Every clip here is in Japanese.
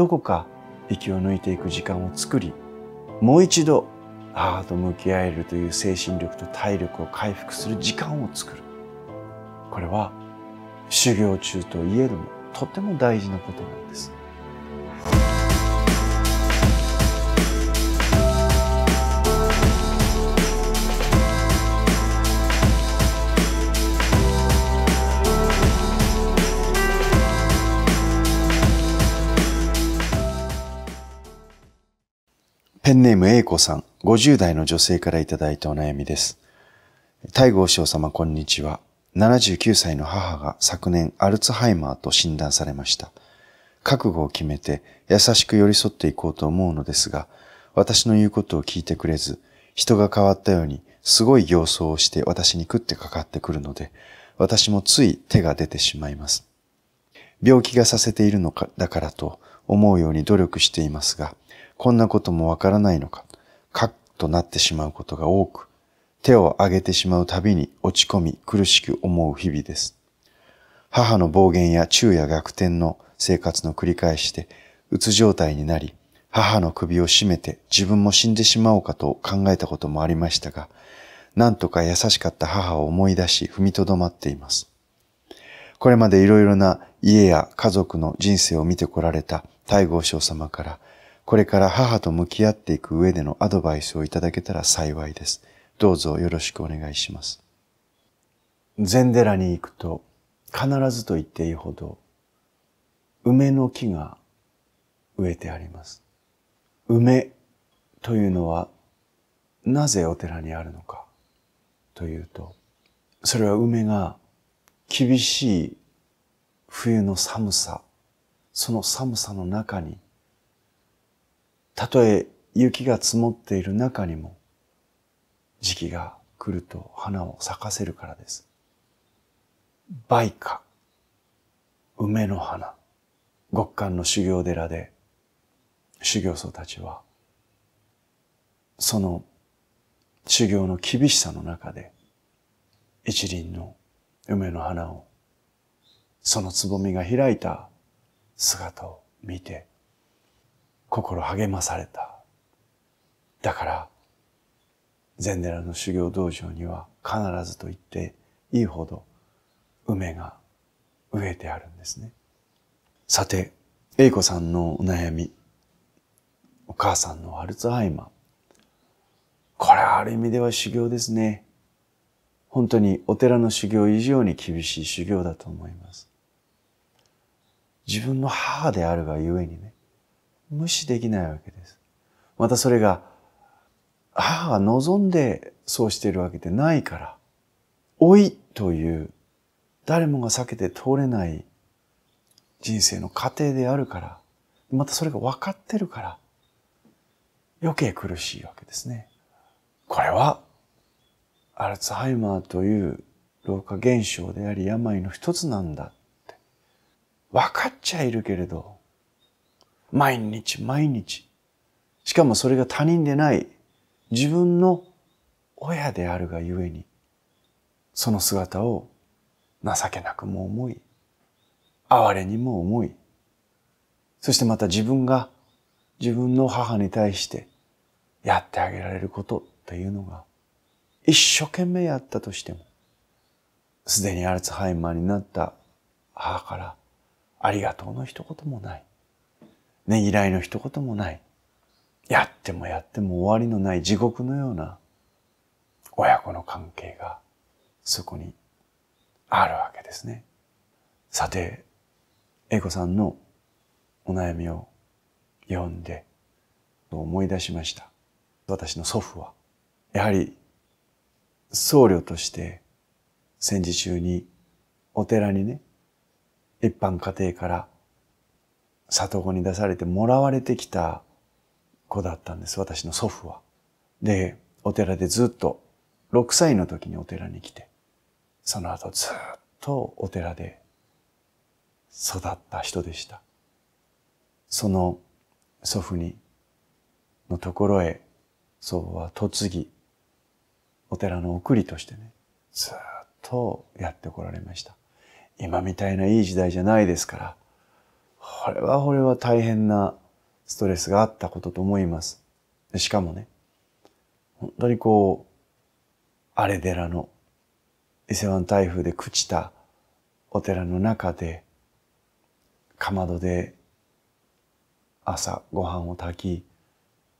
どこか息を抜いていく時間を作りもう一度母と向き合えるという精神力と体力を回復する時間を作るこれは修行中といえどもとても大事なことなんです。ペンネーム A 子さん、50代の女性からいただいたお悩みです。大郷師様こんにちは。79歳の母が昨年アルツハイマーと診断されました。覚悟を決めて優しく寄り添っていこうと思うのですが、私の言うことを聞いてくれず、人が変わったようにすごい形相をして私に食ってかかってくるので、私もつい手が出てしまいます。病気がさせているのかだからと思うように努力していますが、こんなこともわからないのか、カッとなってしまうことが多く、手を挙げてしまうたびに落ち込み苦しく思う日々です。母の暴言や昼夜逆転の生活の繰り返しで、うつ状態になり、母の首を絞めて自分も死んでしまおうかと考えたこともありましたが、なんとか優しかった母を思い出し踏みとどまっています。これまでいろいろな家や家族の人生を見てこられた大豪章様からこれから母と向き合っていく上でのアドバイスをいただけたら幸いです。どうぞよろしくお願いします。禅寺に行くと必ずと言っていいほど梅の木が植えてあります。梅というのはなぜお寺にあるのかというと、それは梅が厳しい冬の寒さ、その寒さの中にたとえ雪が積もっている中にも、時期が来ると花を咲かせるからです。梅花、梅の花、極寒の修行寺で、修行僧たちは、その修行の厳しさの中で、一輪の梅の花を、そのつぼみが開いた姿を見て、心励まされた。だから、禅寺の修行道場には必ずと言っていいほど梅が植えてあるんですね。さて、英子さんのお悩み、お母さんのアルツハイマー。これはある意味では修行ですね。本当にお寺の修行以上に厳しい修行だと思います。自分の母であるがゆえにね、無視できないわけです。またそれが、母が望んでそうしているわけでないから、老いという誰もが避けて通れない人生の過程であるから、またそれが分かってるから、余計苦しいわけですね。これは、アルツハイマーという老化現象であり病の一つなんだって。分かっちゃいるけれど、毎日毎日。しかもそれが他人でない自分の親であるがゆえに、その姿を情けなくも思い、哀れにも思い、そしてまた自分が自分の母に対してやってあげられることというのが、一生懸命やったとしても、すでにアルツハイマーになった母からありがとうの一言もない。ねぎらいの一言もない。やってもやっても終わりのない地獄のような親子の関係がそこにあるわけですね。さて、英子さんのお悩みを読んで思い出しました。私の祖父は、やはり僧侶として戦時中にお寺にね、一般家庭から里子に出されてもらわれてきた子だったんです、私の祖父は。で、お寺でずっと、6歳の時にお寺に来て、その後ずっとお寺で育った人でした。その祖父に、のところへ、祖母は嫁ぎ、お寺の送りとしてね、ずっとやってこられました。今みたいないい時代じゃないですから、これはこれは大変なストレスがあったことと思います。しかもね、本当にこう、あれ寺の伊勢湾台風で朽ちたお寺の中で、かまどで朝ご飯を炊き、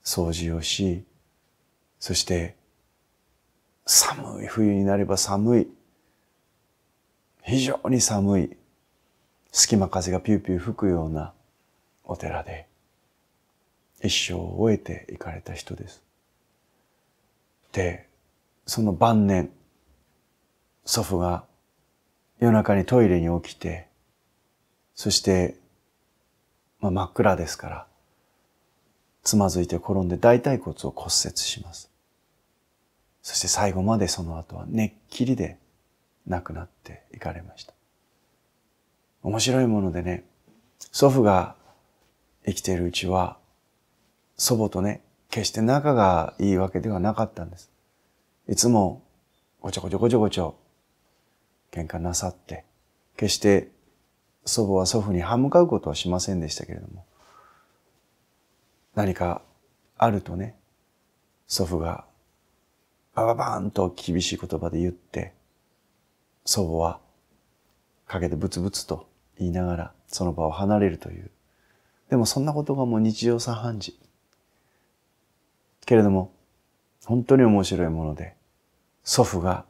掃除をし、そして寒い冬になれば寒い、非常に寒い隙間風がピューピュー吹くようなお寺で一生を終えていかれた人です。で、その晩年、祖父が夜中にトイレに起きて、そして、まあ、真っ暗ですから、つまずいて転んで大腿骨を骨折します。そして最後までその後は根っきりで亡くなっていかれました。面白いものでね、祖父が生きているうちは、祖母とね、決して仲がいいわけではなかったんです。いつもごちょごちょごちょごちょ喧嘩なさって、決して祖母は祖父に歯向かうことはしませんでしたけれども、何かあるとね、祖父がバババーンと厳しい言葉で言って、祖母は陰でブツブツと言いながらその場を離れるという。でもそんなことがもう日常茶飯事。けれども、本当に面白いもので、祖父が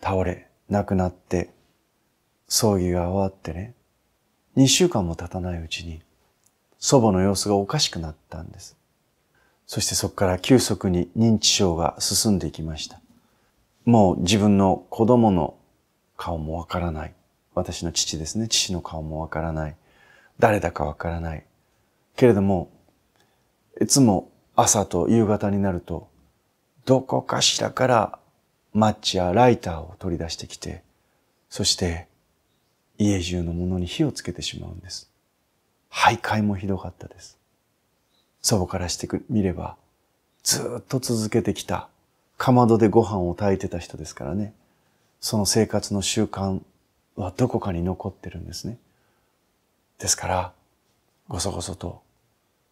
倒れ、亡くなって、葬儀が終わってね、2週間も経たないうちに、祖母の様子がおかしくなったんです。そしてそこから急速に認知症が進んでいきました。もう自分の子供の顔もわからない。私の父ですね。父の顔もわからない。誰だかわからない。けれども、いつも朝と夕方になると、どこかしらからマッチやライターを取り出してきて、そして家中のものに火をつけてしまうんです。徘徊もひどかったです。祖母からしてみれば、ずっと続けてきた、かまどでご飯を炊いてた人ですからね。その生活の習慣はどこかに残ってるんですね。ですから、ごそごそと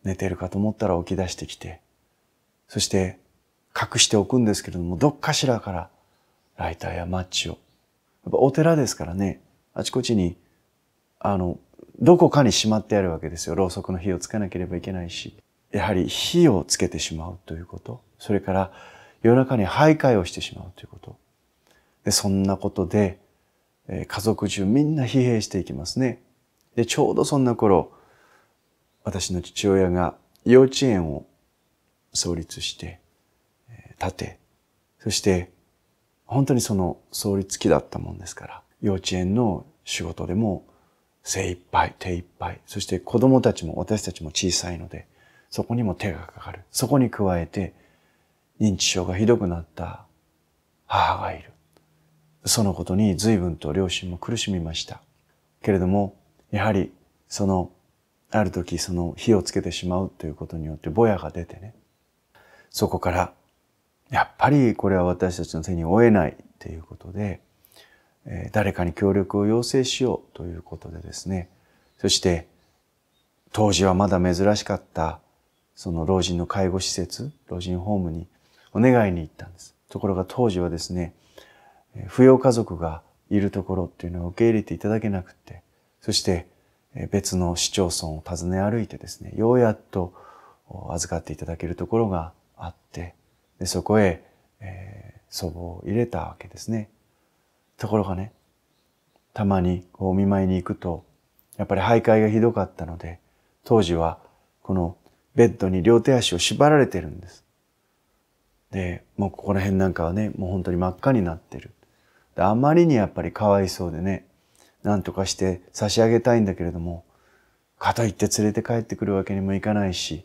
寝ているかと思ったら起き出してきて、そして隠しておくんですけれども、どっかしらからライターやマッチを。やっぱお寺ですからね、あちこちに、あの、どこかにしまってあるわけですよ。ろうそくの火をつけなければいけないし、やはり火をつけてしまうということ。それから夜中に徘徊をしてしまうということ。で、そんなことで、家族中みんな疲弊していきますね。で、ちょうどそんな頃、私の父親が幼稚園を創立して、建て、そして、本当にその創立期だったもんですから、幼稚園の仕事でも精一杯、手一杯、そして子供たちも私たちも小さいので、そこにも手がかかる。そこに加えて、認知症がひどくなった母がいる。そのことに随分と両親も苦しみました。けれども、やはり、その、ある時その火をつけてしまうということによってぼやが出てね、そこから、やっぱりこれは私たちの手に負えないっていうことで、え誰かに協力を要請しようということでですね、そして、当時はまだ珍しかった、その老人の介護施設、老人ホームにお願いに行ったんです。ところが当時はですね、扶養家族がいるところっていうのを受け入れていただけなくて、そして別の市町村を訪ね歩いてですね、ようやっと預かっていただけるところがあって、でそこへ、えー、祖母を入れたわけですね。ところがね、たまにこうお見舞いに行くと、やっぱり徘徊がひどかったので、当時はこのベッドに両手足を縛られてるんです。で、もうここら辺なんかはね、もう本当に真っ赤になってる。あまりにやっぱりかわいそうでね、なんとかして差し上げたいんだけれども、かといって連れて帰ってくるわけにもいかないし、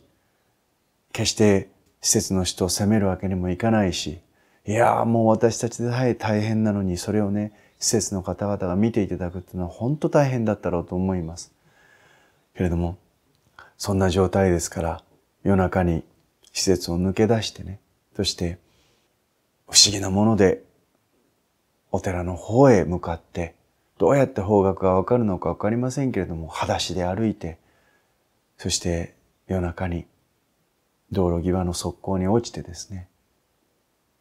決して施設の人を責めるわけにもいかないし、いやーもう私たちでさえ大変なのに、それをね、施設の方々が見ていただくっていうのは本当大変だったろうと思います。けれども、そんな状態ですから、夜中に施設を抜け出してね、そして、不思議なものでお寺の方へ向かって、どうやって方角がわかるのかわかりませんけれども、裸足で歩いて、そして夜中に道路際の側溝に落ちてですね、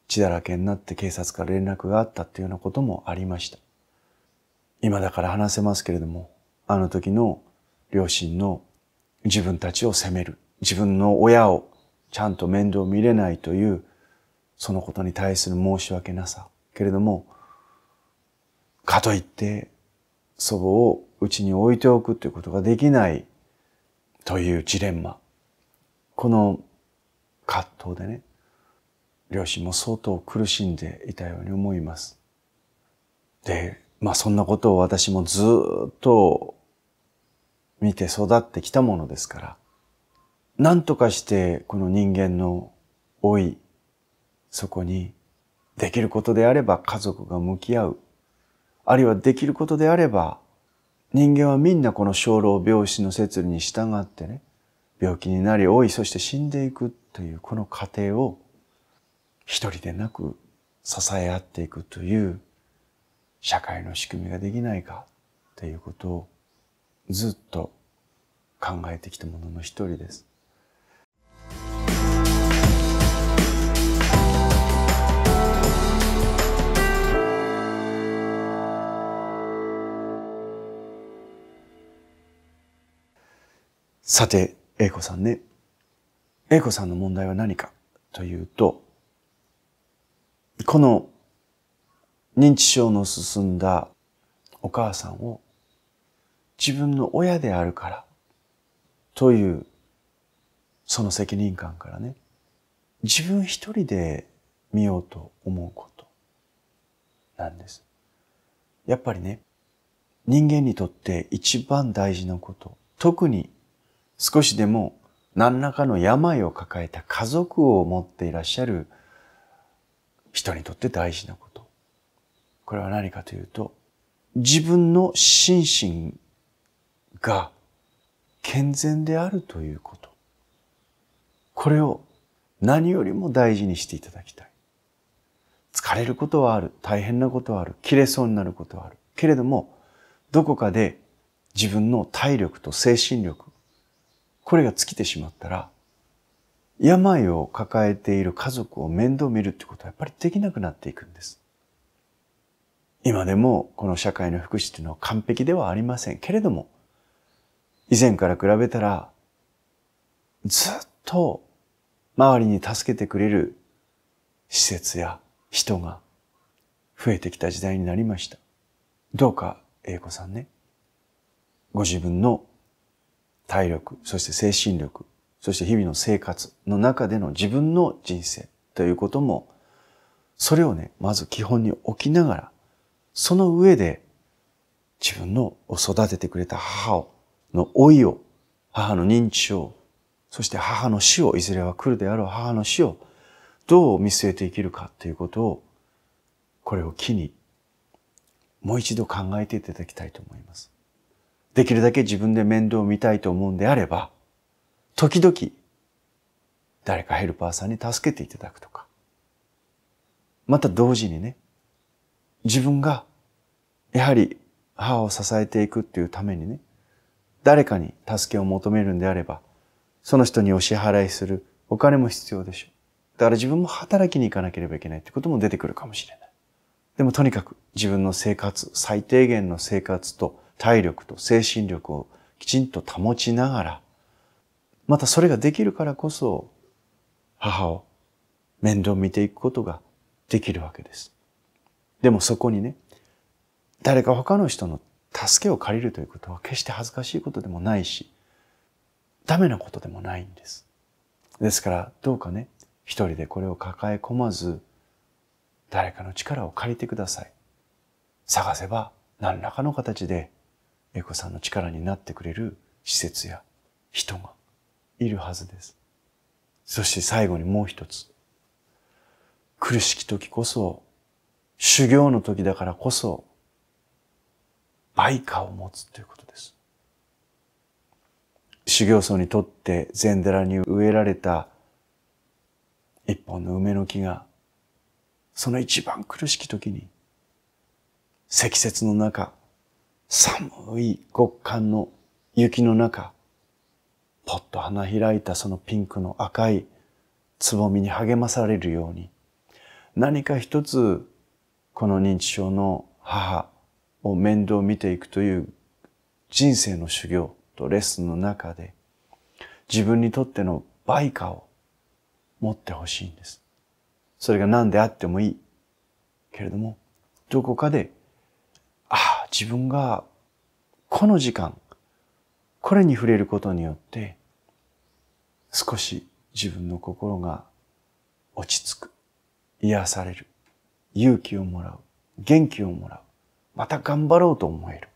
血だらけになって警察から連絡があったっていうようなこともありました。今だから話せますけれども、あの時の両親の自分たちを責める、自分の親をちゃんと面倒見れないという、そのことに対する申し訳なさ。けれども、かといって祖母をうちに置いておくということができないというジレンマ。この葛藤でね、両親も相当苦しんでいたように思います。で、まあそんなことを私もずっと見て育ってきたものですから、何とかしてこの人間の老い、そこにできることであれば家族が向き合うあるいはできることであれば、人間はみんなこの生老病死の摂理に従ってね、病気になり老い、そして死んでいくというこの過程を一人でなく支え合っていくという社会の仕組みができないかということをずっと考えてきたものの一人です。さて、英子さんね。英子さんの問題は何かというと、この認知症の進んだお母さんを自分の親であるからというその責任感からね、自分一人で見ようと思うことなんです。やっぱりね、人間にとって一番大事なこと、特に少しでも何らかの病を抱えた家族を持っていらっしゃる人にとって大事なこと。これは何かというと、自分の心身が健全であるということ。これを何よりも大事にしていただきたい。疲れることはある。大変なことはある。切れそうになることはある。けれども、どこかで自分の体力と精神力、これが尽きてしまったら、病を抱えている家族を面倒見るってことはやっぱりできなくなっていくんです。今でもこの社会の福祉っていうのは完璧ではありませんけれども、以前から比べたら、ずっと周りに助けてくれる施設や人が増えてきた時代になりました。どうか、英子さんね、ご自分の体力、そして精神力、そして日々の生活の中での自分の人生ということも、それをね、まず基本に置きながら、その上で自分の育ててくれた母を、の老いを、母の認知を、そして母の死を、いずれは来るであろう母の死を、どう見据えて生きるかということを、これを機に、もう一度考えていただきたいと思います。できるだけ自分で面倒を見たいと思うんであれば、時々、誰かヘルパーさんに助けていただくとか。また同時にね、自分が、やはり母を支えていくっていうためにね、誰かに助けを求めるんであれば、その人にお支払いするお金も必要でしょう。だから自分も働きに行かなければいけないってことも出てくるかもしれない。でもとにかく自分の生活、最低限の生活と体力と精神力をきちんと保ちながら、またそれができるからこそ、母を面倒見ていくことができるわけです。でもそこにね、誰か他の人の助けを借りるということは決して恥ずかしいことでもないし、ダメなことでもないんです。ですからどうかね、一人でこれを抱え込まず、誰かの力を借りてください。探せば何らかの形でエコさんの力になってくれる施設や人がいるはずです。そして最後にもう一つ。苦しき時こそ、修行の時だからこそ、愛花を持つということです。修行僧にとって禅寺に植えられた一本の梅の木が、その一番苦しき時に、積雪の中、寒い極寒の雪の中、ぽっと花開いたそのピンクの赤いつぼみに励まされるように、何か一つ、この認知症の母を面倒見ていくという人生の修行とレッスンの中で、自分にとっての倍価を持ってほしいんです。それが何であってもいい。けれども、どこかで自分がこの時間、これに触れることによって、少し自分の心が落ち着く、癒される、勇気をもらう、元気をもらう、また頑張ろうと思える。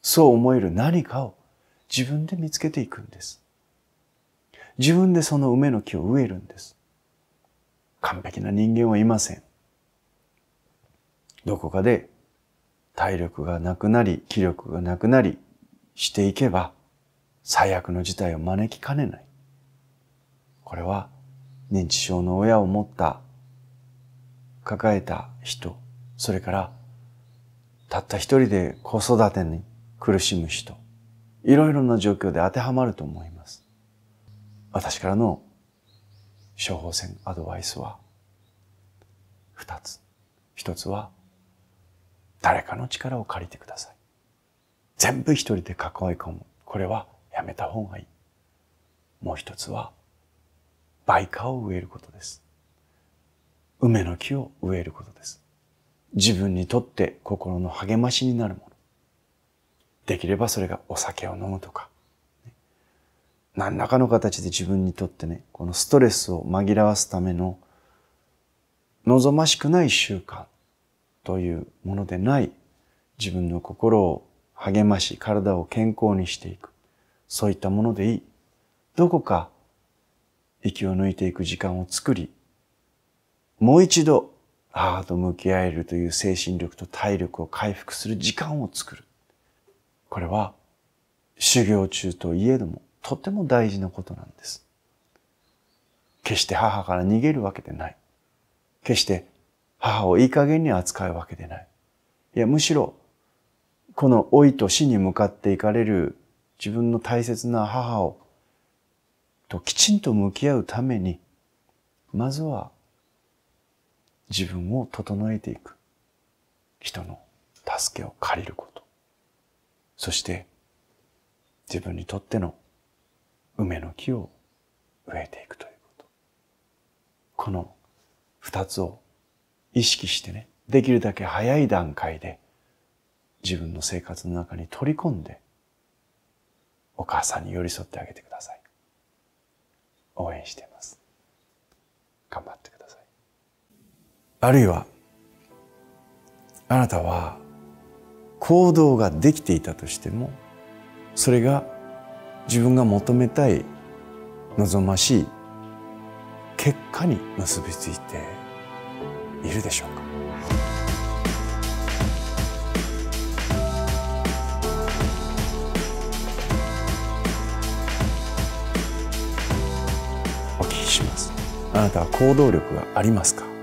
そう思える何かを自分で見つけていくんです。自分でその梅の木を植えるんです。完璧な人間はいません。どこかで体力がなくなり、気力がなくなりしていけば、最悪の事態を招きかねない。これは、認知症の親を持った、抱えた人、それから、たった一人で子育てに苦しむ人、いろいろな状況で当てはまると思います。私からの処方箋アドバイスは、二つ。一つは、誰かの力を借りてください。全部一人で囲い込む。これはやめた方がいい。もう一つは、梅花を植えることです。梅の木を植えることです。自分にとって心の励ましになるもの。できればそれがお酒を飲むとか、何らかの形で自分にとってね、このストレスを紛らわすための望ましくない習慣というものでない自分の心を励まし、体を健康にしていく。そういったものでいい。どこか息を抜いていく時間を作り、もう一度母と向き合えるという精神力と体力を回復する時間を作る。これは修行中といえどもとても大事なことなんです。決して母から逃げるわけでない。決して母をいい加減に扱うわけでない。いや、むしろ、この老いと死に向かっていかれる自分の大切な母を、ときちんと向き合うために、まずは自分を整えていく。人の助けを借りること。そして、自分にとっての梅の木を植えていくということ。この二つを意識してね、できるだけ早い段階で自分の生活の中に取り込んで、お母さんに寄り添ってあげてください。応援しています。頑張ってください。あるいは、あなたは行動ができていたとしても、それが自分が求めたい、望ましい結果に結びついているでしょうかお聞きしますあなたは行動力がありますか